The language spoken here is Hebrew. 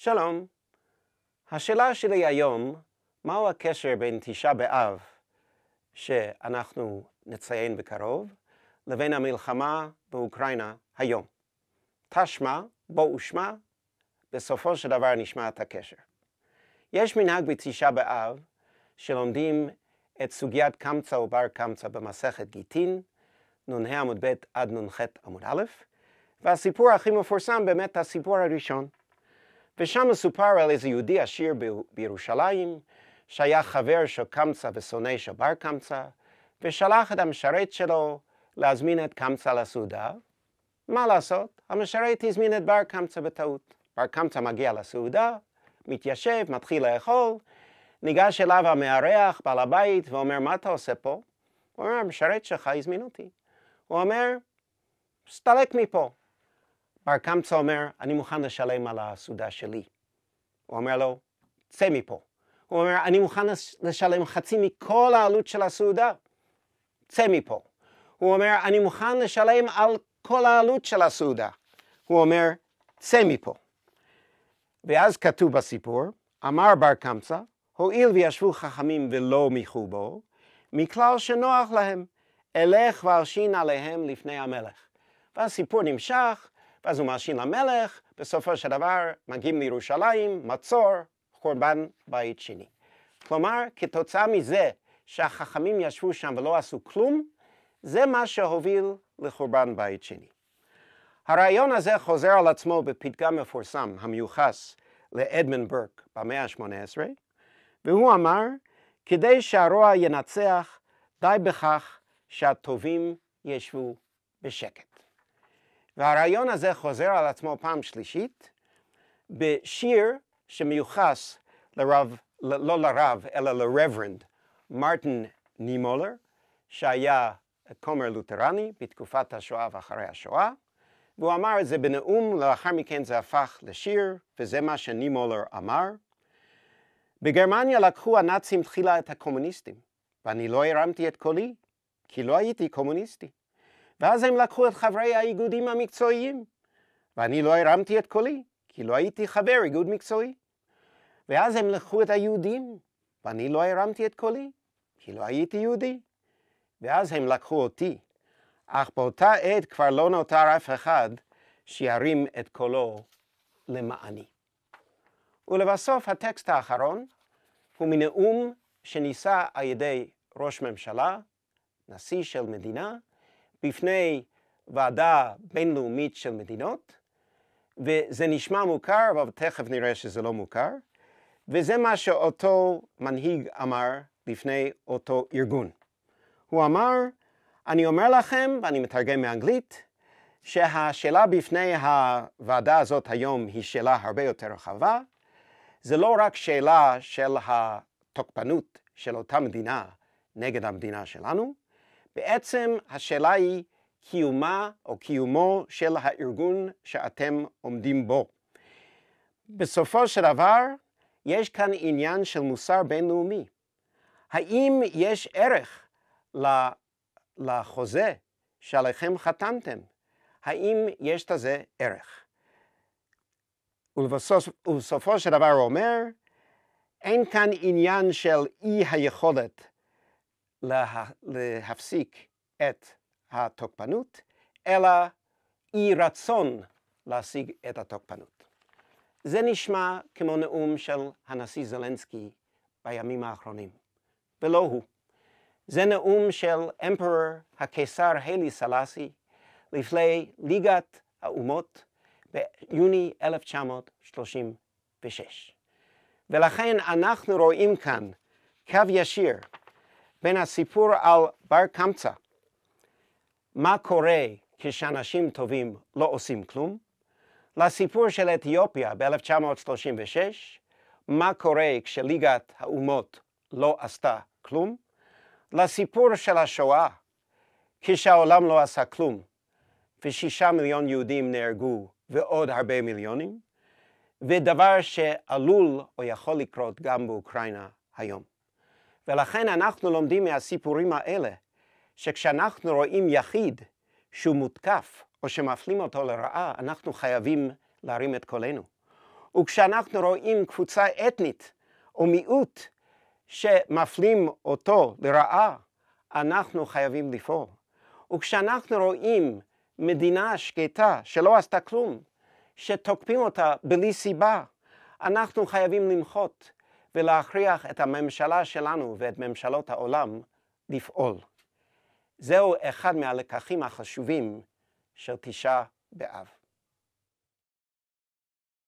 שלום. השאלה שלי היום, מהו הקשר בין תשעה באב, שאנחנו נציין בקרוב, לבין המלחמה באוקראינה היום? תשמע, בואו ושמע, בסופו של דבר נשמע את הקשר. יש מנהג בתשעה באב שלומדים את סוגיית קמצא ובר קמצא במסכת גיטין, נ"ה עמוד ב' עד נ"ח עמוד א', והסיפור הכי מפורסם באמת הסיפור הראשון. ושם מסופר על איזה יהודי עשיר בירושלים, שהיה חבר של קמצא ושונא של בר קמצא, ושלח את המשרת שלו להזמין את קמצא לסעודה. מה לעשות? המשרת הזמין את בר קמצא בטעות. בר קמצא מגיע לסעודה, מתיישב, מתחיל לאכול, ניגש אליו המארח, בעל הבית, ואומר, מה אתה עושה פה? הוא אומר, המשרת שלך הזמין אותי. הוא אומר, סתלק מפה. בר קמצא אומר, אני מוכן לשלם על הסעודה שלי. הוא אומר לו, צא מפה. הוא אומר, אני מוכן לשלם חצי מכל העלות של הסעודה, צא מפה. הוא אומר, אני מוכן לשלם על כל העלות של הסעודה. הוא אומר, צא מפה. ואז כתוב בסיפור, אמר בר קמצא, הואיל וישבו חכמים ולא מיחו בו, מכלל שנוח להם, אלך ואלשין עליהם לפני המלך. והסיפור נמשך, ואז הוא מאשים למלך, בסופו של דבר מגיעים לירושלים, מצור, חורבן בית שני. כלומר, כתוצאה מזה שהחכמים ישבו שם ולא עשו כלום, זה מה שהוביל לחורבן בית שני. הרעיון הזה חוזר על עצמו בפתגם מפורסם המיוחס לאדמן ברק במאה ה-18, והוא אמר, כדי שהרוע ינצח, די בכך שהטובים ישבו בשקט. והרעיון הזה חוזר על עצמו פעם שלישית בשיר שמיוחס לרב, לא לרב, אלא לרברנד מרטין נימולר, שהיה כומר לותרני בתקופת השואה ואחרי השואה, והוא אמר את זה בנאום, לאחר מכן זה הפך לשיר, וזה מה שנימולר אמר. בגרמניה לקחו הנאצים תחילה את הקומוניסטים, ואני לא הרמתי את קולי, כי לא הייתי קומוניסטי. ואז הם לקחו את חברי האיגודים המקצועיים, ואני לא הרמתי את קולי, כי לא הייתי חבר איגוד מקצועי. ואז הם לקחו את היהודים, ואני לא הרמתי את קולי, כי לא הייתי יהודי. ואז הם לקחו אותי, אך באותה עת כבר לא נותר אף אחד שירים את קולו למעני. ולבסוף הטקסט האחרון הוא מנאום שנישא על ידי ראש ממשלה, נשיא של מדינה, בפני ועדה בינלאומית של מדינות, וזה נשמע מוכר, אבל תכף נראה שזה לא מוכר, וזה מה שאותו מנהיג אמר בפני אותו ארגון. הוא אמר, אני אומר לכם, ואני מתרגם מאנגלית, שהשאלה בפני הוועדה הזאת היום היא שאלה הרבה יותר רחבה. זה לא רק שאלה של התוקפנות של אותה מדינה נגד המדינה שלנו, בעצם השאלה היא קיומה או קיומו של הארגון שאתם עומדים בו. בסופו של דבר, יש כאן עניין של מוסר בינלאומי. האם יש ערך לחוזה שעליכם חתמתם? האם יש לזה ערך? ובסופו של דבר הוא אומר, אין כאן עניין של אי היכולת לה, להפסיק את התוקפנות, אלא אי רצון להשיג את התוקפנות. זה נשמע כמו נאום של הנשיא זלנסקי בימים האחרונים, ולא הוא. זה נאום של אמפרור הקיסר היילי סלאסי לפני ליגת האומות ביוני 1936. ולכן אנחנו רואים כאן קו ישיר בין הסיפור על בר קמצא, מה קורה כשאנשים טובים לא עושים כלום, לסיפור של אתיופיה ב-1936, מה קורה כשליגת האומות לא עשתה כלום, לסיפור של השואה, כשהעולם לא עשה כלום, ושישה מיליון יהודים נהרגו ועוד הרבה מיליונים, ודבר שעלול או יכול לקרות גם באוקראינה היום. ולכן אנחנו לומדים מהסיפורים האלה, שכשאנחנו רואים יחיד שהוא מותקף או שמפלים אותו לרעה, אנחנו חייבים להרים את קולנו. וכשאנחנו רואים קבוצה אתנית או מיעוט שמפלים אותו לרעה, אנחנו חייבים לפעול. וכשאנחנו רואים מדינה שקטה שלא עשתה כלום, שתוקפים אותה בלי סיבה, אנחנו חייבים למחות. ולהכריח את הממשלה שלנו ואת ממשלות העולם לפעול. זהו אחד מהלקחים החשובים של תשעה באב.